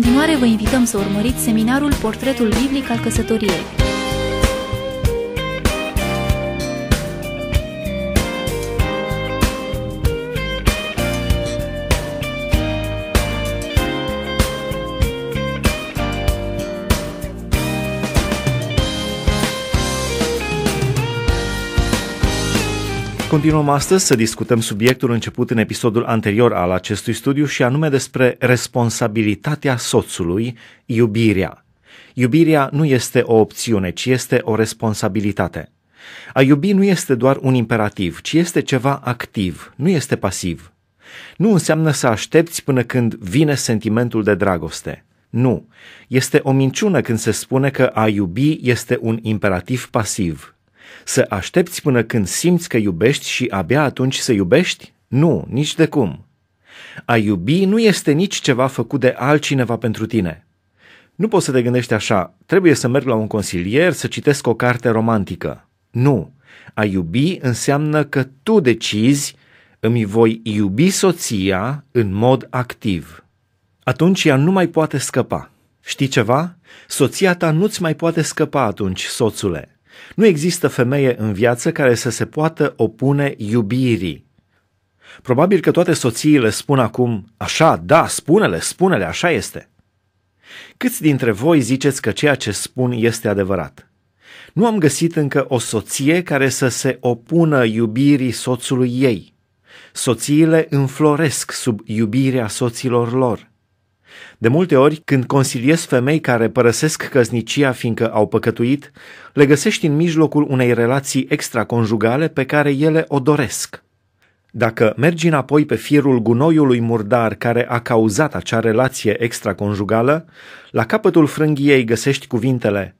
continuare vă invităm să urmăriți seminarul Portretul Biblic al Căsătoriei. Continuăm astăzi să discutăm subiectul început în episodul anterior al acestui studiu și anume despre responsabilitatea soțului, iubirea. Iubirea nu este o opțiune, ci este o responsabilitate. A iubi nu este doar un imperativ, ci este ceva activ, nu este pasiv. Nu înseamnă să aștepți până când vine sentimentul de dragoste. Nu. Este o minciună când se spune că a iubi este un imperativ pasiv. Să aștepți până când simți că iubești și abia atunci să iubești? Nu, nici de cum. A iubi nu este nici ceva făcut de altcineva pentru tine. Nu poți să te gândești așa, trebuie să merg la un consilier, să citesc o carte romantică. Nu. A iubi înseamnă că tu decizi, îmi voi iubi soția în mod activ. Atunci ea nu mai poate scăpa. Știi ceva? Soția ta nu-ți mai poate scăpa atunci, soțule. Nu există femeie în viață care să se poată opune iubirii. Probabil că toate soțiile spun acum, așa, da, spune-le, spune-le, așa este. Câți dintre voi ziceți că ceea ce spun este adevărat? Nu am găsit încă o soție care să se opună iubirii soțului ei. Soțiile înfloresc sub iubirea soților lor. De multe ori, când consiliez femei care părăsesc căsnicia fiindcă au păcătuit, le găsești în mijlocul unei relații extraconjugale pe care ele o doresc. Dacă mergi înapoi pe firul gunoiului murdar care a cauzat acea relație extraconjugală, la capătul frânghiei găsești cuvintele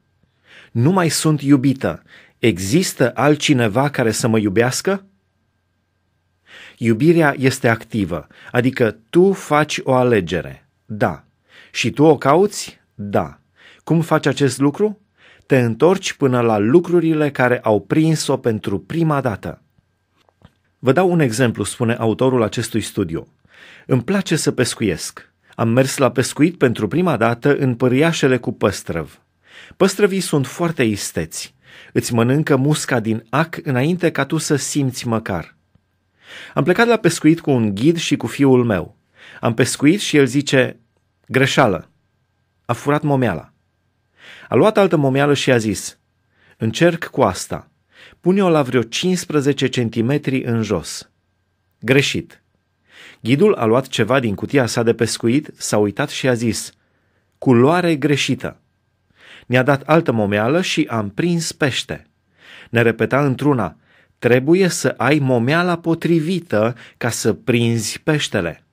Nu mai sunt iubită. Există altcineva care să mă iubească? Iubirea este activă, adică tu faci o alegere. Da. Și tu o cauți? Da. Cum faci acest lucru? Te întorci până la lucrurile care au prins-o pentru prima dată. Vă dau un exemplu, spune autorul acestui studiu. Îmi place să pescuiesc. Am mers la pescuit pentru prima dată în păriașele cu păstrăv. Păstrăvii sunt foarte isteți. Îți mănâncă musca din ac înainte ca tu să simți măcar. Am plecat la pescuit cu un ghid și cu fiul meu. Am pescuit și el zice, greșeală, a furat momeala. A luat altă momeală și a zis, încerc cu asta, pune-o la vreo 15 cm în jos. Greșit. Ghidul a luat ceva din cutia sa de pescuit, s-a uitat și a zis, culoare greșită. Ne-a dat altă momeală și am prins pește. Ne repeta într-una, trebuie să ai momeala potrivită ca să prinzi peștele.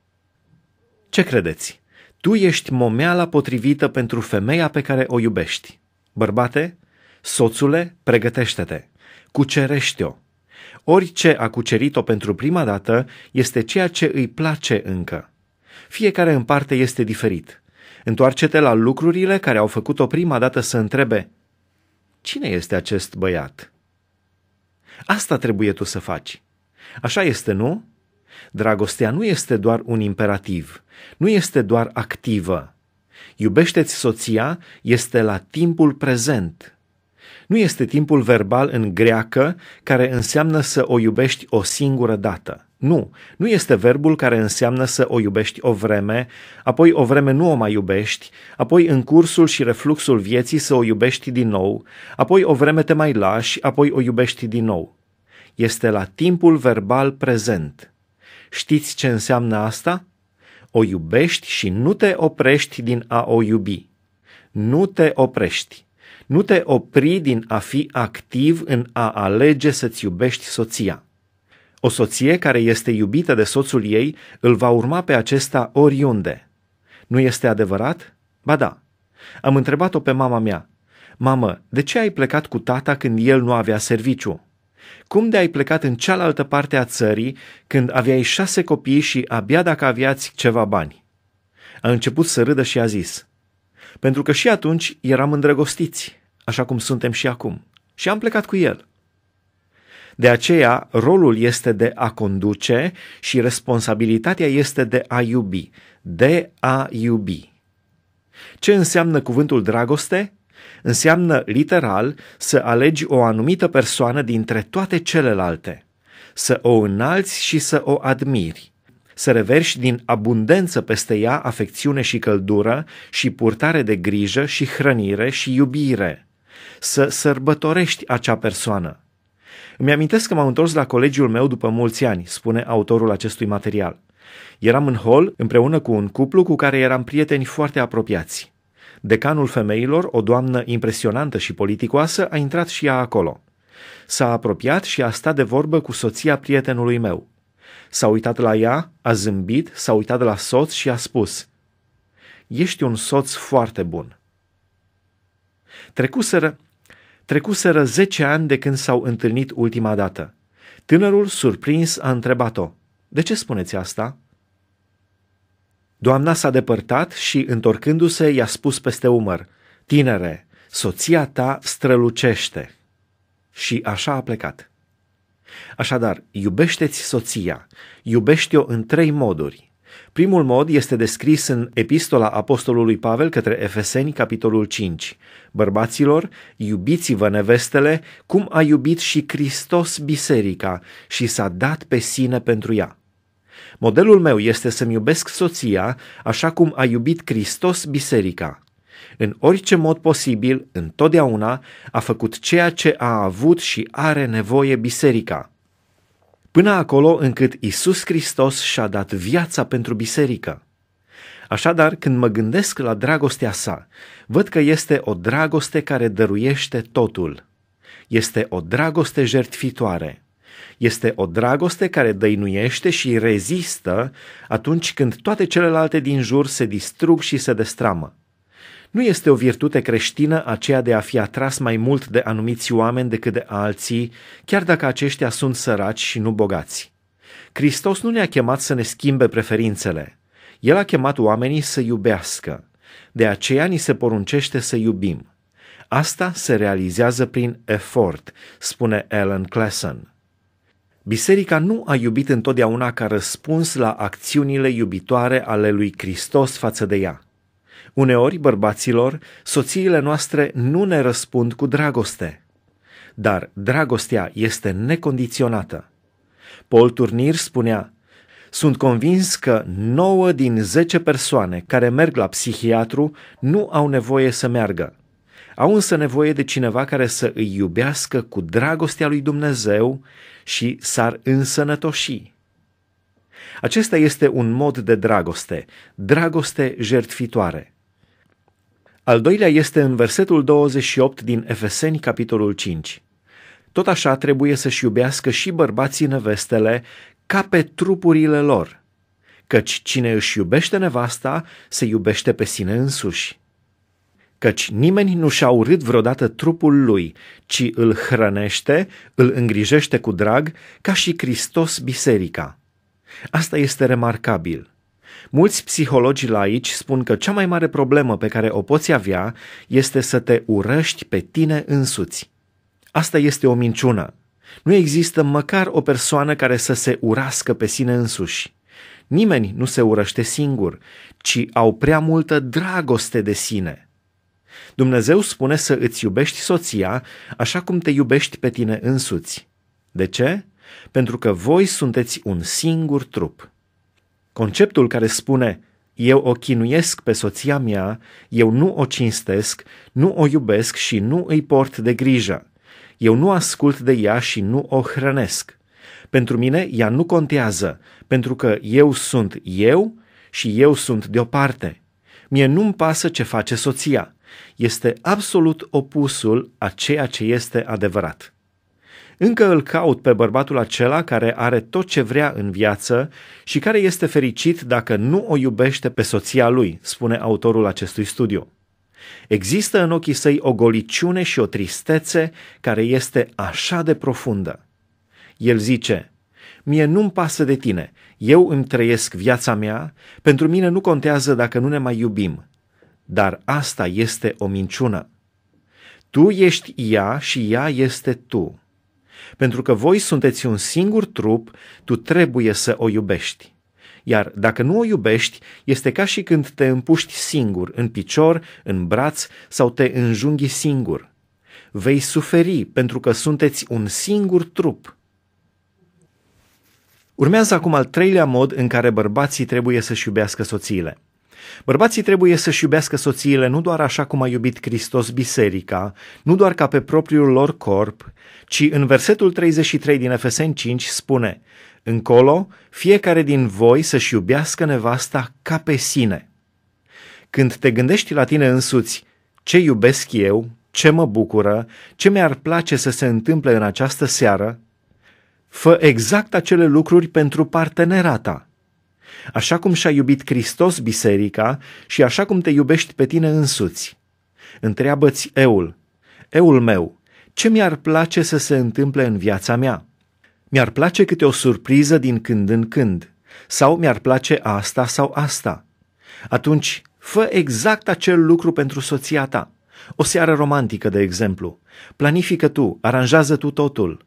Ce credeți? Tu ești momeala potrivită pentru femeia pe care o iubești. Bărbate, soțule, pregătește-te, cucerește-o. Orice a cucerit-o pentru prima dată este ceea ce îi place încă. Fiecare în parte este diferit. Întoarce-te la lucrurile care au făcut-o prima dată să întrebe Cine este acest băiat? Asta trebuie tu să faci. Așa este, nu? Dragostea nu este doar un imperativ, nu este doar activă. Iubește-ți soția este la timpul prezent. Nu este timpul verbal în greacă care înseamnă să o iubești o singură dată. Nu, nu este verbul care înseamnă să o iubești o vreme, apoi o vreme nu o mai iubești, apoi în cursul și refluxul vieții să o iubești din nou, apoi o vreme te mai lași, apoi o iubești din nou. Este la timpul verbal prezent. Știți ce înseamnă asta? O iubești și nu te oprești din a o iubi. Nu te oprești. Nu te opri din a fi activ în a alege să-ți iubești soția. O soție care este iubită de soțul ei îl va urma pe acesta oriunde. Nu este adevărat? Ba da. Am întrebat-o pe mama mea. Mamă, de ce ai plecat cu tata când el nu avea serviciu? Cum de ai plecat în cealaltă parte a țării când aveai șase copii și abia dacă aveați ceva bani? A început să râdă și a zis, pentru că și atunci eram îndrăgostiți, așa cum suntem și acum, și am plecat cu el. De aceea, rolul este de a conduce și responsabilitatea este de a iubi, de a iubi. Ce înseamnă cuvântul dragoste? Înseamnă literal să alegi o anumită persoană dintre toate celelalte, să o înalți și să o admiri, să reverși din abundență peste ea afecțiune și căldură și purtare de grijă și hrănire și iubire, să sărbătorești acea persoană. Îmi amintesc că m-am întors la colegiul meu după mulți ani, spune autorul acestui material. Eram în hol împreună cu un cuplu cu care eram prieteni foarte apropiați. Decanul femeilor, o doamnă impresionantă și politicoasă, a intrat și ea acolo. S-a apropiat și a stat de vorbă cu soția prietenului meu. S-a uitat la ea, a zâmbit, s-a uitat la soț și a spus Ești un soț foarte bun. Trecuseră, trecuseră zece ani de când s-au întâlnit ultima dată. Tânărul, surprins, a întrebat-o De ce spuneți asta?" Doamna s-a depărtat și, întorcându-se, i-a spus peste umăr, Tinere, soția ta strălucește. Și așa a plecat. Așadar, iubește-ți soția, iubește-o în trei moduri. Primul mod este descris în epistola apostolului Pavel către Efeseni, capitolul 5. Bărbaților, iubiți-vă nevestele, cum a iubit și Hristos biserica și s-a dat pe sine pentru ea. Modelul meu este să-mi iubesc soția așa cum a iubit Hristos biserica. În orice mod posibil, întotdeauna, a făcut ceea ce a avut și are nevoie biserica. Până acolo încât Isus Hristos și-a dat viața pentru biserică. Așadar, când mă gândesc la dragostea sa, văd că este o dragoste care dăruiește totul. Este o dragoste jertfitoare. Este o dragoste care dăinuiește și rezistă atunci când toate celelalte din jur se distrug și se destramă. Nu este o virtute creștină aceea de a fi atras mai mult de anumiți oameni decât de alții, chiar dacă aceștia sunt săraci și nu bogați. Hristos nu ne-a chemat să ne schimbe preferințele. El a chemat oamenii să iubească. De aceea ni se poruncește să iubim. Asta se realizează prin efort, spune Ellen Clason. Biserica nu a iubit întotdeauna ca răspuns la acțiunile iubitoare ale lui Hristos față de ea. Uneori, bărbaților, soțiile noastre nu ne răspund cu dragoste. Dar dragostea este necondiționată. Paul Turnir spunea, sunt convins că 9 din 10 persoane care merg la psihiatru nu au nevoie să meargă. Au însă nevoie de cineva care să îi iubească cu dragostea lui Dumnezeu și s-ar însănătoși. Acesta este un mod de dragoste, dragoste jertfitoare. Al doilea este în versetul 28 din Efeseni, capitolul 5. Tot așa trebuie să-și iubească și bărbații nevestele ca pe trupurile lor, căci cine își iubește nevasta se iubește pe sine însuși căci nimeni nu și-a urât vreodată trupul lui, ci îl hrănește, îl îngrijește cu drag, ca și Hristos biserica. Asta este remarcabil. Mulți psihologi laici spun că cea mai mare problemă pe care o poți avea este să te urăști pe tine însuți. Asta este o minciună. Nu există măcar o persoană care să se urască pe sine însuși. Nimeni nu se urăște singur, ci au prea multă dragoste de sine – Dumnezeu spune să îți iubești soția așa cum te iubești pe tine însuți. De ce? Pentru că voi sunteți un singur trup. Conceptul care spune eu o chinuiesc pe soția mea, eu nu o cinstesc, nu o iubesc și nu îi port de grijă. Eu nu ascult de ea și nu o hrănesc. Pentru mine ea nu contează, pentru că eu sunt eu și eu sunt deoparte. Mie nu-mi pasă ce face soția este absolut opusul a ceea ce este adevărat. Încă îl caut pe bărbatul acela care are tot ce vrea în viață și care este fericit dacă nu o iubește pe soția lui, spune autorul acestui studiu. Există în ochii săi o goliciune și o tristețe care este așa de profundă. El zice, mie nu-mi pasă de tine, eu îmi trăiesc viața mea, pentru mine nu contează dacă nu ne mai iubim, dar asta este o minciună. Tu ești ea și ea este tu. Pentru că voi sunteți un singur trup, tu trebuie să o iubești. Iar dacă nu o iubești, este ca și când te împuști singur, în picior, în braț sau te înjunghi singur. Vei suferi pentru că sunteți un singur trup. Urmează acum al treilea mod în care bărbații trebuie să-și iubească soțiile – Bărbații trebuie să-și iubească soțiile nu doar așa cum a iubit Hristos biserica, nu doar ca pe propriul lor corp, ci în versetul 33 din Efeseni 5 spune Încolo, fiecare din voi să-și iubească nevasta ca pe sine. Când te gândești la tine însuți, ce iubesc eu, ce mă bucură, ce mi-ar place să se întâmple în această seară, fă exact acele lucruri pentru partenera ta – așa cum și-a iubit Hristos biserica și așa cum te iubești pe tine însuți. Întreabă-ți eul, eul meu, ce mi-ar place să se întâmple în viața mea? Mi-ar place câte o surpriză din când în când, sau mi-ar place asta sau asta. Atunci, fă exact acel lucru pentru soția ta. O seară romantică, de exemplu. Planifică tu, aranjează tu totul.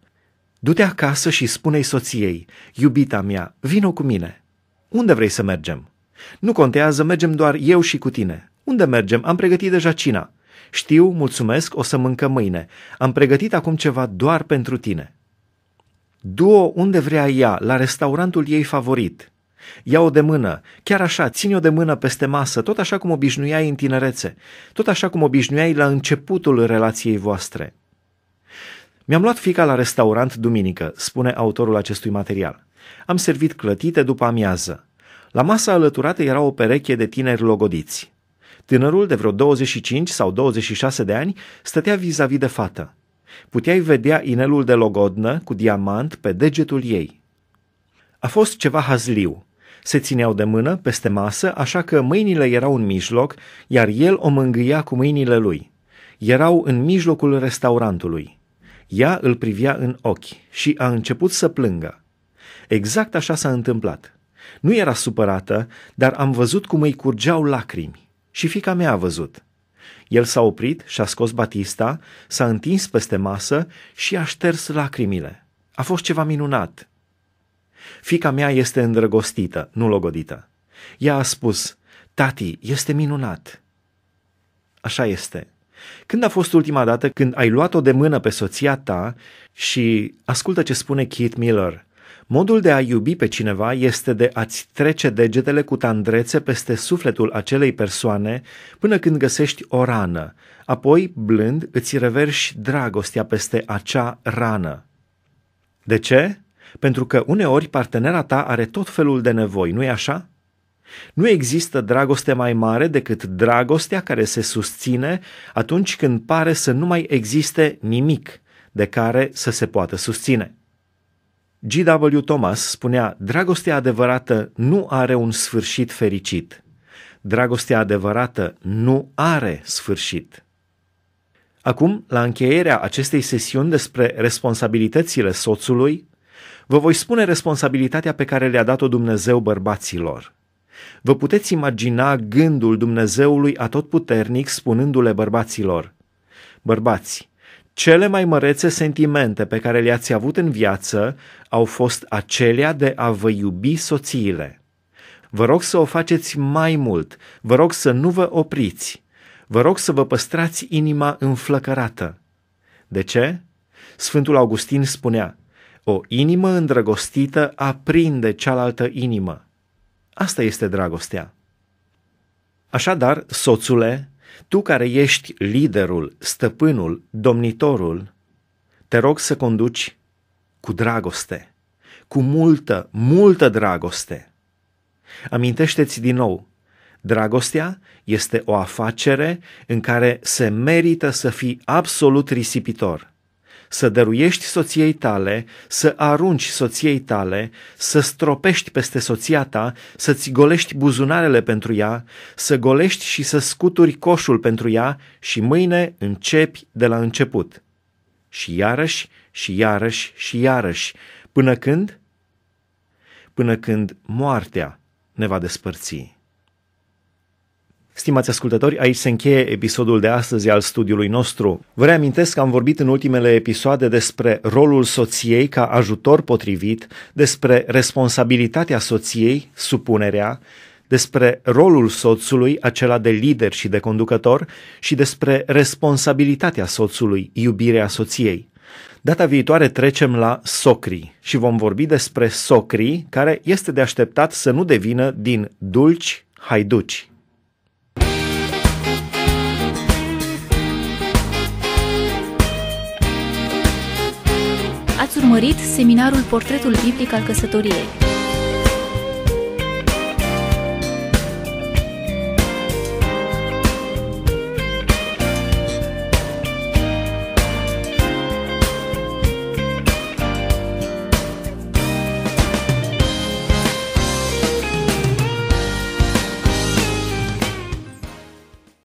Du-te acasă și spune-i soției, iubita mea, vino cu mine. Unde vrei să mergem? Nu contează, mergem doar eu și cu tine. Unde mergem? Am pregătit deja cina. Știu, mulțumesc, o să mâncăm mâine. Am pregătit acum ceva doar pentru tine. Du-o unde vrea ea, la restaurantul ei favorit. Ia-o de mână, chiar așa, ține-o de mână peste masă, tot așa cum obișnuiai în tinerețe, tot așa cum obișnuiai la începutul relației voastre. Mi-am luat fica la restaurant duminică, spune autorul acestui material. Am servit clătite după amiază. La masa alăturată era o pereche de tineri logodiți. Tânărul de vreo 25 sau 26 de ani stătea vis-a-vis de fată. Puteai vedea inelul de logodnă cu diamant pe degetul ei. A fost ceva hazliu. Se țineau de mână peste masă, așa că mâinile erau în mijloc, iar el o mângâia cu mâinile lui. Erau în mijlocul restaurantului. Ea îl privea în ochi și a început să plângă. Exact așa s-a întâmplat. Nu era supărată, dar am văzut cum îi curgeau lacrimi. Și fica mea a văzut. El s-a oprit și a scos Batista, s-a întins peste masă și a șters lacrimile. A fost ceva minunat. Fica mea este îndrăgostită, nu logodită. Ea a spus, tati, este minunat. Așa este. Când a fost ultima dată când ai luat-o de mână pe soția ta și ascultă ce spune Keith Miller – Modul de a iubi pe cineva este de a-ți trece degetele cu tandrețe peste sufletul acelei persoane până când găsești o rană, apoi, blând, îți reverși dragostea peste acea rană. De ce? Pentru că uneori partenera ta are tot felul de nevoi, nu-i așa? Nu există dragoste mai mare decât dragostea care se susține atunci când pare să nu mai existe nimic de care să se poată susține. G.W. Thomas spunea, dragostea adevărată nu are un sfârșit fericit. Dragostea adevărată nu are sfârșit. Acum, la încheierea acestei sesiuni despre responsabilitățile soțului, vă voi spune responsabilitatea pe care le-a dat-o Dumnezeu bărbaților. Vă puteți imagina gândul Dumnezeului atotputernic spunându-le bărbaților, Bărbați, cele mai mărețe sentimente pe care le-ați avut în viață au fost acelea de a vă iubi soțiile. Vă rog să o faceți mai mult, vă rog să nu vă opriți, vă rog să vă păstrați inima înflăcărată. De ce? Sfântul Augustin spunea, o inimă îndrăgostită aprinde cealaltă inimă. Asta este dragostea. Așadar, soțule, tu care ești liderul, stăpânul, domnitorul, te rog să conduci cu dragoste, cu multă, multă dragoste. Amintește-ți din nou, dragostea este o afacere în care se merită să fii absolut risipitor să dăruiești soției tale, să arunci soției tale, să stropești peste soția ta, să-ți golești buzunarele pentru ea, să golești și să scuturi coșul pentru ea și mâine începi de la început. Și iarăși, și iarăși, și iarăși, până când? Până când moartea ne va despărți. Stimați ascultători, aici se încheie episodul de astăzi al studiului nostru. Vă reamintesc că am vorbit în ultimele episoade despre rolul soției ca ajutor potrivit, despre responsabilitatea soției, supunerea, despre rolul soțului, acela de lider și de conducător, și despre responsabilitatea soțului, iubirea soției. Data viitoare trecem la socrii și vom vorbi despre socrii care este de așteptat să nu devină din dulci haiduci. urmărit seminarul Portretul Biblic al Căsătoriei.